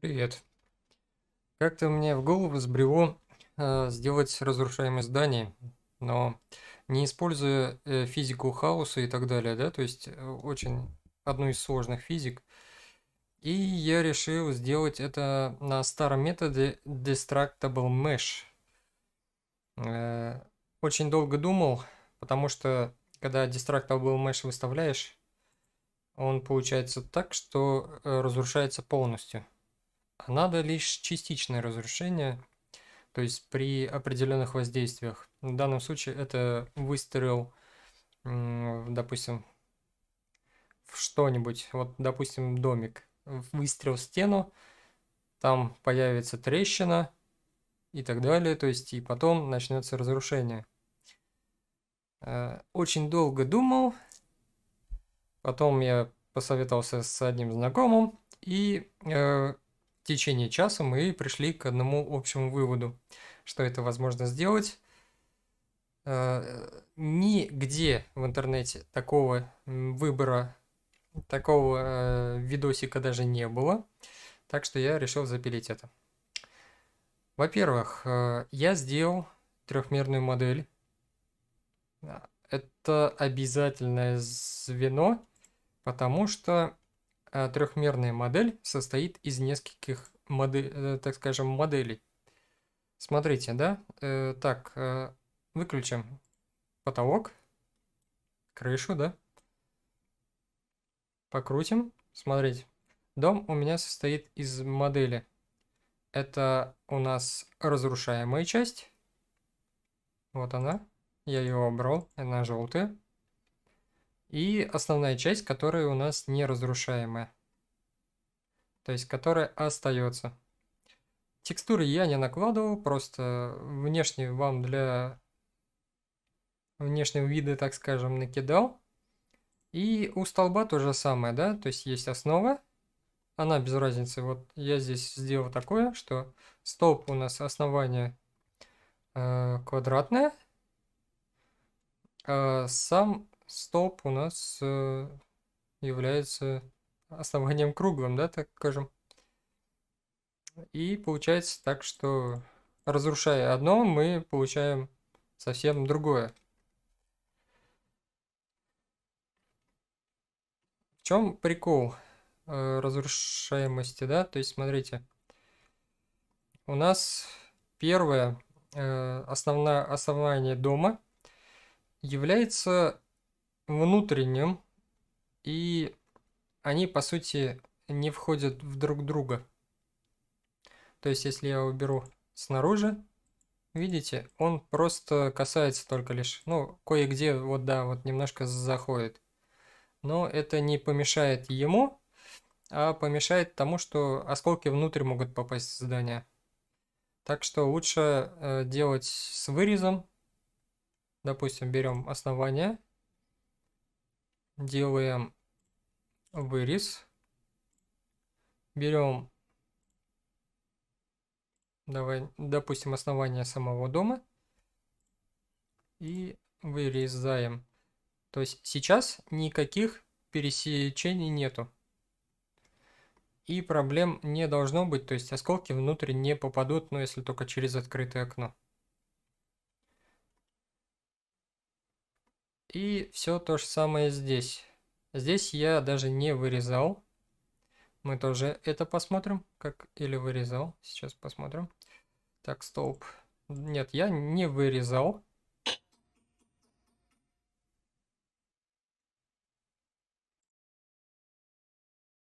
Привет. Как-то мне в голову взбрело э, сделать разрушаемое здание, но не используя э, физику хаоса и так далее, да, то есть э, очень одну из сложных физик. И я решил сделать это на старом методе Destructable Mesh. Э, очень долго думал, потому что когда Destructable Mesh выставляешь, он получается так, что э, разрушается полностью. Надо лишь частичное разрушение, то есть при определенных воздействиях. В данном случае это выстрел, допустим, в что-нибудь. Вот, допустим, домик. Выстрел в стену, там появится трещина и так далее. То есть и потом начнется разрушение. Э, очень долго думал. Потом я посоветовался с одним знакомым и э, течение часа мы пришли к одному общему выводу, что это возможно сделать. Э, нигде в интернете такого выбора, такого э, видосика даже не было. Так что я решил запилить это. Во-первых, э, я сделал трехмерную модель. Это обязательное звено, потому что Э, трехмерная модель состоит из нескольких, модель, э, так скажем, моделей. Смотрите, да? Э, так, выключим потолок, крышу, да? Покрутим. Смотрите. Дом у меня состоит из модели. Это у нас разрушаемая часть. Вот она. Я ее убрал. Она желтая. И основная часть, которая у нас неразрушаемая. То есть, которая остается. Текстуры я не накладывал, просто внешне вам для внешнего вида, так скажем, накидал. И у столба то же самое, да, то есть есть основа, она без разницы. Вот я здесь сделал такое, что столб у нас основание э, квадратное, а сам Стоп, у нас э, является основанием круглым, да, так скажем. И получается так, что разрушая одно, мы получаем совсем другое. В чем прикол э, разрушаемости, да? То есть, смотрите, у нас первое э, основное основание дома является внутренним, и они, по сути, не входят в друг друга. То есть, если я уберу снаружи, видите, он просто касается только лишь, ну, кое-где, вот да, вот немножко заходит. Но это не помешает ему, а помешает тому, что осколки внутрь могут попасть в здание. Так что лучше э, делать с вырезом. Допустим, берем основание делаем вырез, берем, давай, допустим, основание самого дома и вырезаем. То есть сейчас никаких пересечений нету. И проблем не должно быть, то есть осколки внутрь не попадут, но ну, если только через открытое окно. И все то же самое здесь. Здесь я даже не вырезал. Мы тоже это посмотрим, как или вырезал. Сейчас посмотрим. Так, столб. Нет, я не вырезал.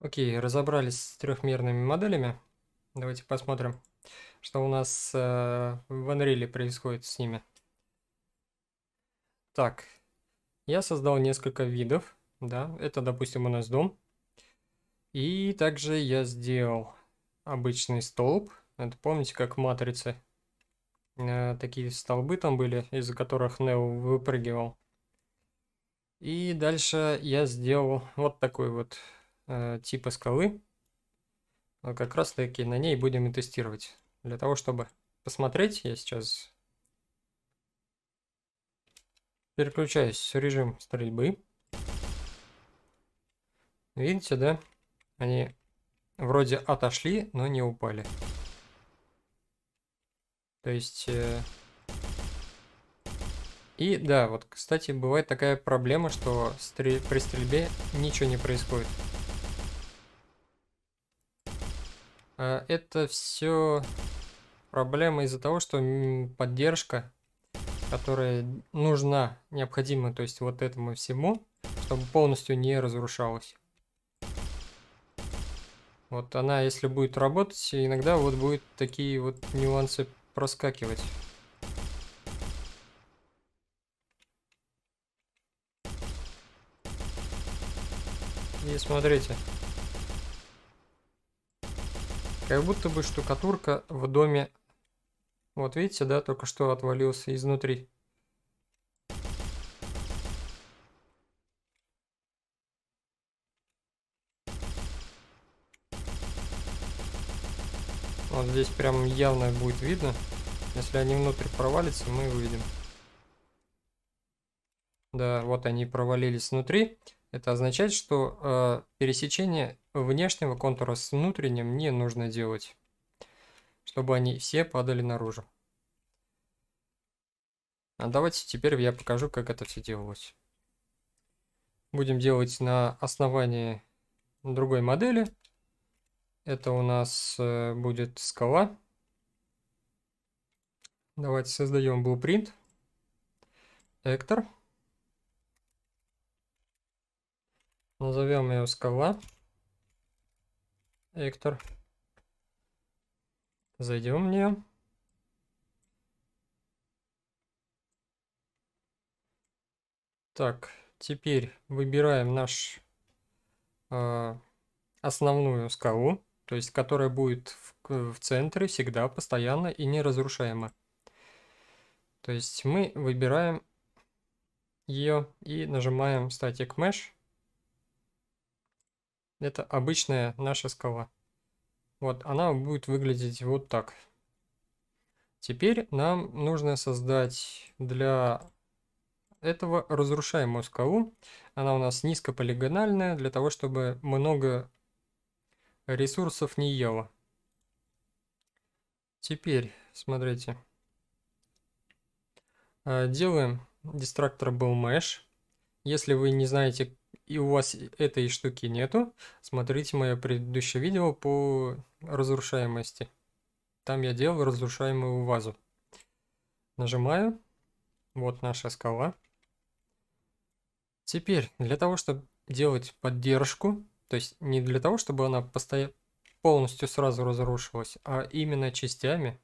Окей, разобрались с трехмерными моделями. Давайте посмотрим, что у нас э, в Unreal происходит с ними. Так, я создал несколько видов, да, это, допустим, у нас дом. И также я сделал обычный столб, это помните, как матрицы, э, такие столбы там были, из-за которых Нео выпрыгивал. И дальше я сделал вот такой вот э, типа скалы. А как раз таки на ней будем и тестировать. Для того, чтобы посмотреть, я сейчас Переключаюсь в режим стрельбы. Видите, да? Они вроде отошли, но не упали. То есть... Э... И да, вот, кстати, бывает такая проблема, что стрель... при стрельбе ничего не происходит. А, это все проблема из-за того, что поддержка которая нужна, необходима, то есть вот этому всему, чтобы полностью не разрушалась. Вот она, если будет работать, иногда вот будет такие вот нюансы проскакивать. И смотрите. Как будто бы штукатурка в доме вот видите, да, только что отвалился изнутри. Вот здесь прям явно будет видно. Если они внутрь провалятся, мы увидим. Да, вот они провалились внутри. Это означает, что э, пересечение внешнего контура с внутренним не нужно делать чтобы они все падали наружу. А давайте теперь я покажу, как это все делалось. Будем делать на основании другой модели. Это у нас э, будет скала. Давайте создаем blueprint. Эктор. Назовем ее скала. Эктор. Эктор. Зайдем нее. Так, теперь выбираем наш э, основную скалу, то есть которая будет в, в центре всегда, постоянно и неразрушаема. То есть мы выбираем ее и нажимаем static mesh. Это обычная наша скала. Вот, она будет выглядеть вот так. Теперь нам нужно создать для этого разрушаемую скалу. Она у нас низкополигональная, для того, чтобы много ресурсов не ела. Теперь, смотрите, а, делаем дистрактор был mesh. Если вы не знаете и у вас этой штуки нету, смотрите мое предыдущее видео по разрушаемости. Там я делал разрушаемую вазу. Нажимаю. Вот наша скала. Теперь, для того, чтобы делать поддержку, то есть не для того, чтобы она полностью сразу разрушилась, а именно частями,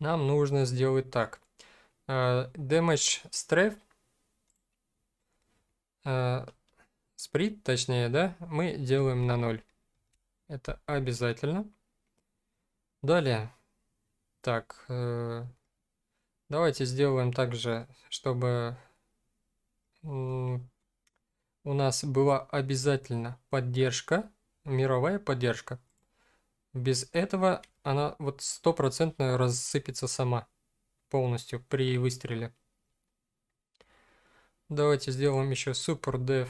нам нужно сделать так. Э, damage Strength а, сприт, точнее, да, мы делаем на 0. Это обязательно. Далее. Так, э, давайте сделаем также, чтобы у нас была обязательно поддержка, мировая поддержка. Без этого она вот стопроцентно рассыпется сама полностью при выстреле. Давайте сделаем еще супер dev.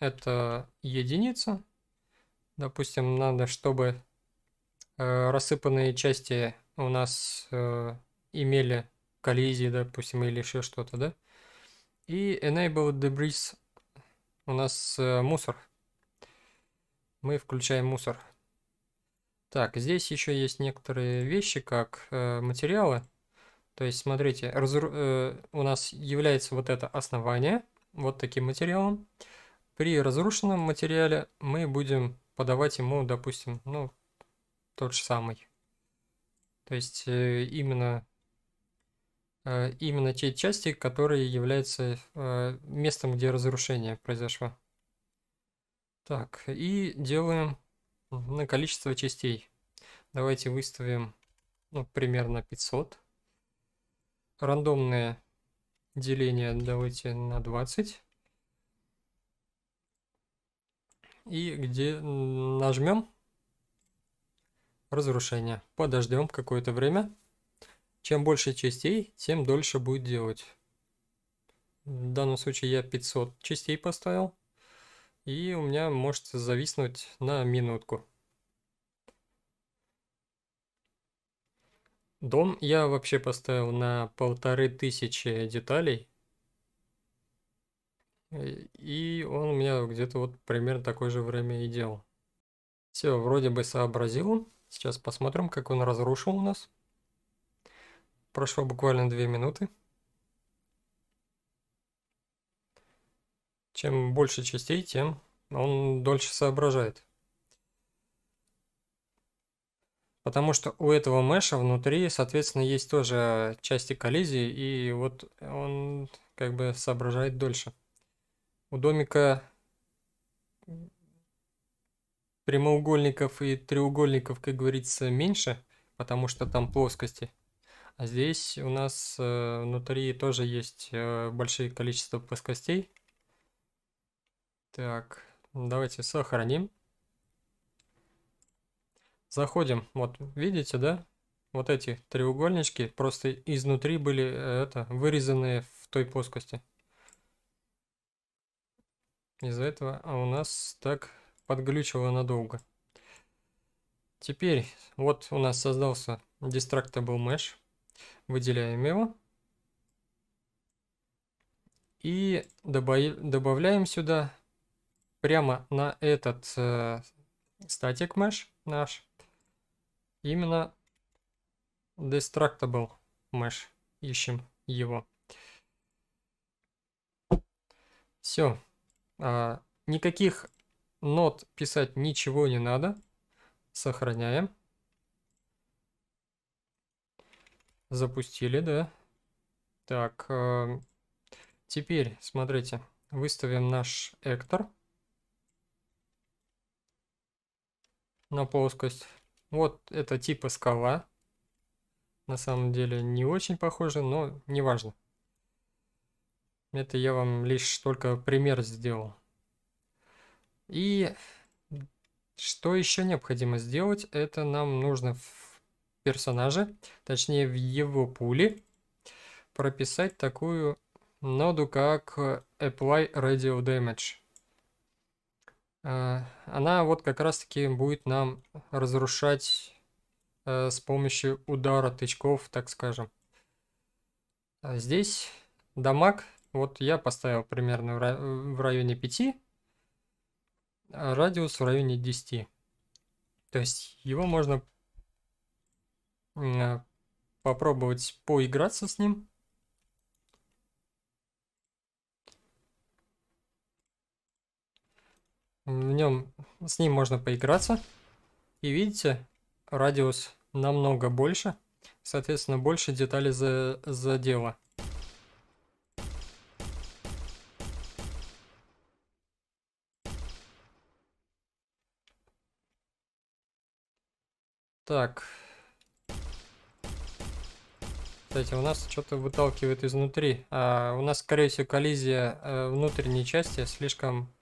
Это единица. Допустим, надо, чтобы э, рассыпанные части у нас э, имели коллизии, допустим, или еще что-то, да? И enable debris у нас э, мусор. Мы включаем мусор. Так, здесь еще есть некоторые вещи, как э, материалы. То есть, смотрите, разру... э, у нас является вот это основание, вот таким материалом. При разрушенном материале мы будем подавать ему, допустим, ну, тот же самый. То есть, э, именно, э, именно те части, которые являются э, местом, где разрушение произошло. Так, и делаем на количество частей. Давайте выставим ну, примерно 500 рандомное деление давайте на 20. И где нажмем разрушение. Подождем какое-то время. Чем больше частей, тем дольше будет делать. В данном случае я 500 частей поставил. И у меня может зависнуть на минутку. Дом я вообще поставил на полторы тысячи деталей. Э, и он у меня где-то вот примерно такое же время и делал. Все, вроде бы сообразил. Сейчас посмотрим, как он разрушил у нас. Прошло буквально две минуты. Чем больше частей, тем он дольше соображает. Потому что у этого меша внутри, соответственно, есть тоже части коллизии, и вот он как бы соображает дольше. У домика прямоугольников и треугольников, как говорится, меньше, потому что там плоскости. А здесь у нас э, внутри тоже есть э, большое количество плоскостей. Так, давайте сохраним. Заходим, вот видите, да? Вот эти треугольнички просто изнутри были э, это, вырезаны в той плоскости. Из-за этого а у нас так подглючило надолго. Теперь вот у нас создался Distractable Mesh. Выделяем его. И добав добавляем сюда прямо на этот э, статик mesh наш, именно destructible mesh. Ищем его. Все. А, никаких нот писать ничего не надо. Сохраняем. Запустили, да. Так, э, теперь, смотрите, выставим наш эктор. на плоскость. Вот это типа скала. На самом деле не очень похоже, но неважно. Это я вам лишь только пример сделал. И что еще необходимо сделать, это нам нужно в персонаже, точнее в его пуле, прописать такую ноду, как apply radio damage. А, она вот как раз-таки будет нам разрушать э, с помощью удара тычков, так скажем. А здесь дамаг, вот я поставил примерно в э, районе 5, а радиус в районе 10. То есть его можно а, попробовать поиграться с ним. На нем, с ним можно поиграться. И видите, радиус намного больше. Соответственно, больше деталей за, задела. Так. Кстати, у нас что-то выталкивает изнутри. А, у нас, скорее всего, коллизия э, внутренней части слишком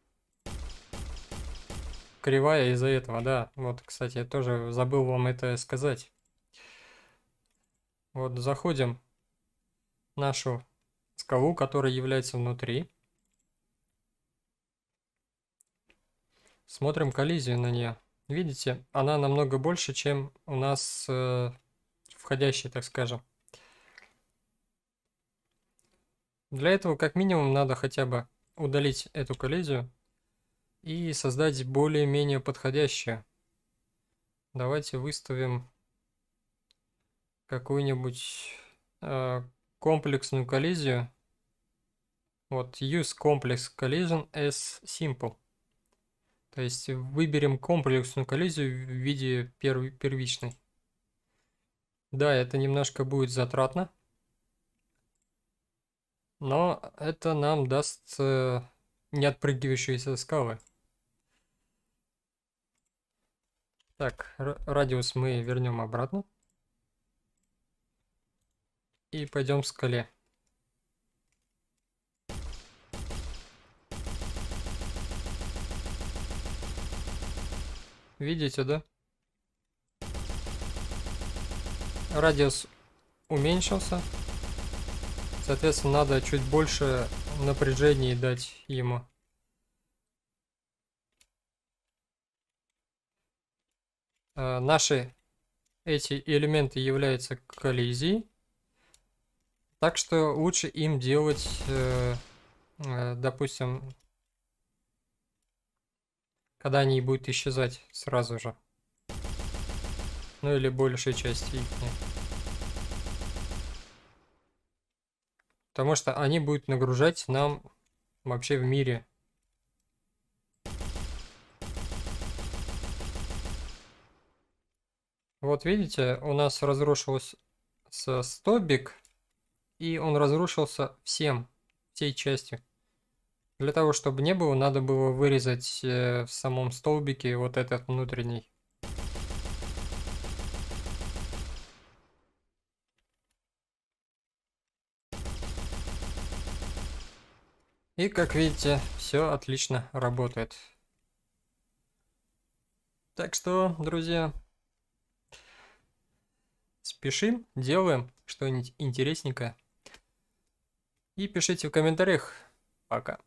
кривая из-за этого, да. Вот, кстати, я тоже забыл вам это сказать. Вот, заходим в нашу скалу, которая является внутри. Смотрим коллизию на нее. Видите, она намного больше, чем у нас э, входящий, так скажем. Для этого как минимум надо хотя бы удалить эту коллизию и создать более-менее подходящее. Давайте выставим какую-нибудь э, комплексную коллизию. Вот use complex collision as simple. То есть выберем комплексную коллизию в виде перв первичной. Да, это немножко будет затратно. Но это нам даст э, не отпрыгивающиеся скалы. Так, радиус мы вернем обратно. И пойдем к скале. Видите, да? Радиус уменьшился. Соответственно, надо чуть больше напряжений дать ему. Э, наши эти элементы являются коллизией. Так что лучше им делать, э, э, допустим, когда они будут исчезать сразу же. Ну или большей части их. Потому что они будут нагружать нам вообще в мире Вот видите, у нас разрушился столбик, и он разрушился всем, всей частью. Для того, чтобы не было, надо было вырезать э, в самом столбике вот этот внутренний. И как видите, все отлично работает. Так что, друзья, Спешим, делаем что-нибудь интересненькое. И пишите в комментариях. Пока.